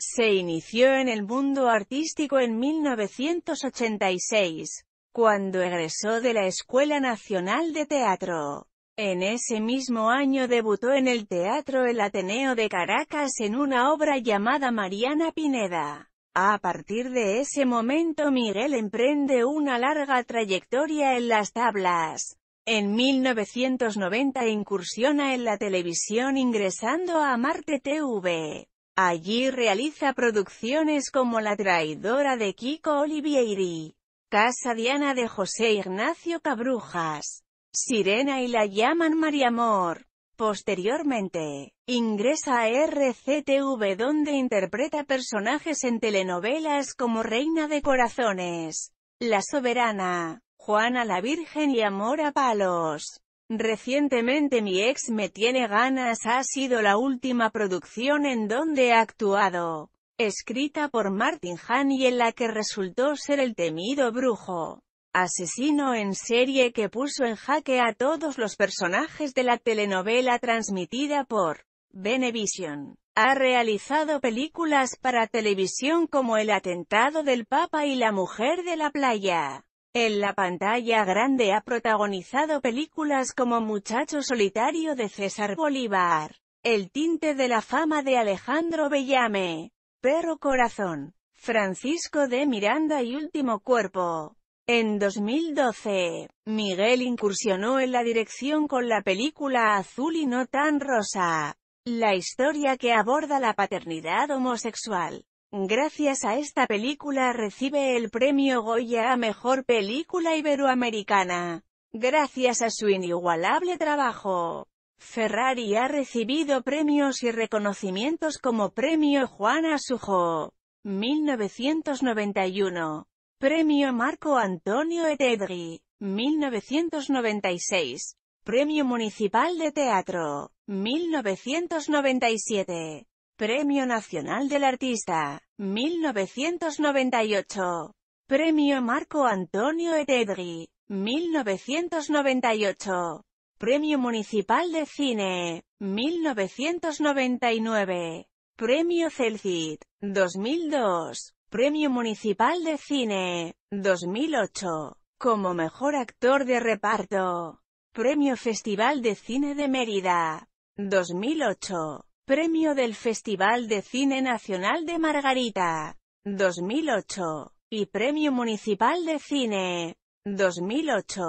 Se inició en el mundo artístico en 1986, cuando egresó de la Escuela Nacional de Teatro. En ese mismo año debutó en el Teatro El Ateneo de Caracas en una obra llamada Mariana Pineda. A partir de ese momento Miguel emprende una larga trayectoria en las tablas. En 1990 incursiona en la televisión ingresando a Marte TV. Allí realiza producciones como La traidora de Kiko Olivieri, Casa Diana de José Ignacio Cabrujas, Sirena y la llaman Mariamor. Posteriormente, ingresa a RCTV donde interpreta personajes en telenovelas como Reina de Corazones, La Soberana, Juana la Virgen y Amor a Palos. Recientemente Mi ex me tiene ganas ha sido la última producción en donde ha actuado, escrita por Martin Han y en la que resultó ser el temido brujo, asesino en serie que puso en jaque a todos los personajes de la telenovela transmitida por Benevision. Ha realizado películas para televisión como El atentado del Papa y La mujer de la playa. En la pantalla grande ha protagonizado películas como Muchacho solitario de César Bolívar, El tinte de la fama de Alejandro Bellame, Perro corazón, Francisco de Miranda y Último cuerpo. En 2012, Miguel incursionó en la dirección con la película Azul y no tan rosa, la historia que aborda la paternidad homosexual. Gracias a esta película recibe el premio Goya a Mejor Película Iberoamericana. Gracias a su inigualable trabajo, Ferrari ha recibido premios y reconocimientos como Premio Juana Sujo 1991, Premio Marco Antonio Etedri, 1996, Premio Municipal de Teatro, 1997. Premio Nacional del Artista, 1998. Premio Marco Antonio Etedri, 1998. Premio Municipal de Cine, 1999. Premio Celcit, 2002. Premio Municipal de Cine, 2008. Como Mejor Actor de Reparto. Premio Festival de Cine de Mérida, 2008. Premio del Festival de Cine Nacional de Margarita, 2008, y Premio Municipal de Cine, 2008,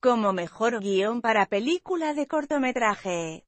como mejor guión para película de cortometraje.